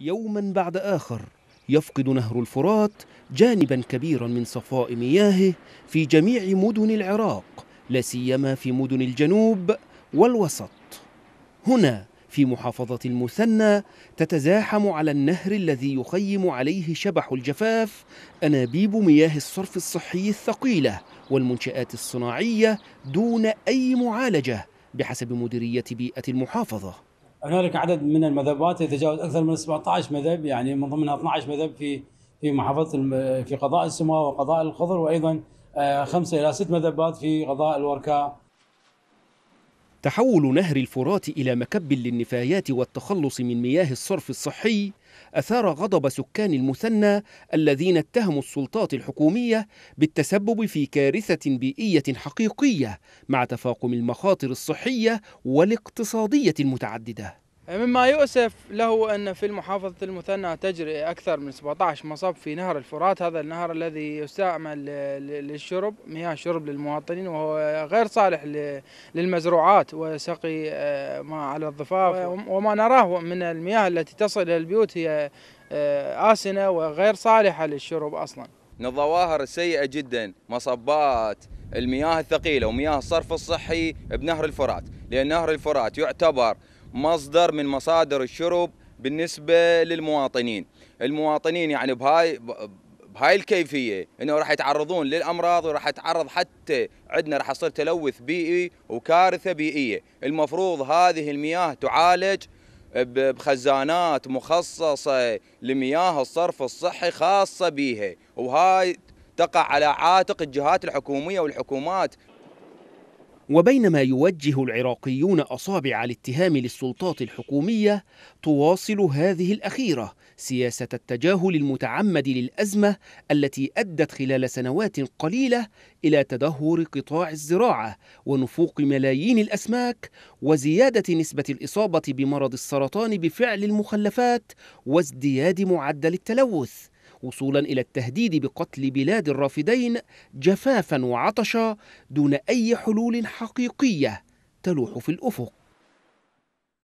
يوما بعد آخر يفقد نهر الفرات جانبا كبيرا من صفاء مياهه في جميع مدن العراق لا سيما في مدن الجنوب والوسط هنا في محافظة المثنى تتزاحم على النهر الذي يخيم عليه شبح الجفاف أنابيب مياه الصرف الصحي الثقيلة والمنشآت الصناعية دون أي معالجة بحسب مديرية بيئة المحافظة هنالك عدد من المذبات يتجاوز اكثر من 17 مذب يعني من ضمنها 12 مذب في في محافظه في قضاء السماء وقضاء الخضر وايضا آه، خمسه الى ست مذبات في قضاء الوركاء تحول نهر الفرات إلى مكب للنفايات والتخلص من مياه الصرف الصحي أثار غضب سكان المثنى الذين اتهموا السلطات الحكومية بالتسبب في كارثة بيئية حقيقية مع تفاقم المخاطر الصحية والاقتصادية المتعددة مما يؤسف له أن في محافظة المثنى تجري أكثر من 17 مصب في نهر الفرات هذا النهر الذي يستعمل للشرب مياه شرب للمواطنين وهو غير صالح للمزروعات وسقي آه، ما على الضفاف أيوة. وما نراه من المياه التي تصل إلى البيوت هي آه، آسنة وغير صالحة للشرب أصلا من الظواهر السيئة جدا مصبات المياه الثقيلة ومياه الصرف الصحي بنهر الفرات لأن نهر الفرات يعتبر مصدر من مصادر الشرب بالنسبه للمواطنين المواطنين يعني بهاي بهاي الكيفيه انه راح يتعرضون للامراض وراح يتعرض حتى عندنا راح يصير تلوث بيئي وكارثه بيئيه المفروض هذه المياه تعالج بخزانات مخصصه لمياه الصرف الصحي خاصه بيها وهاي تقع على عاتق الجهات الحكوميه والحكومات وبينما يوجه العراقيون أصابع الاتهام للسلطات الحكومية تواصل هذه الأخيرة سياسة التجاهل المتعمد للأزمة التي أدت خلال سنوات قليلة إلى تدهور قطاع الزراعة ونفوق ملايين الأسماك وزيادة نسبة الإصابة بمرض السرطان بفعل المخلفات وازدياد معدل التلوث وصولا إلى التهديد بقتل بلاد الرافدين جفافا وعطشا دون أي حلول حقيقية تلوح في الأفق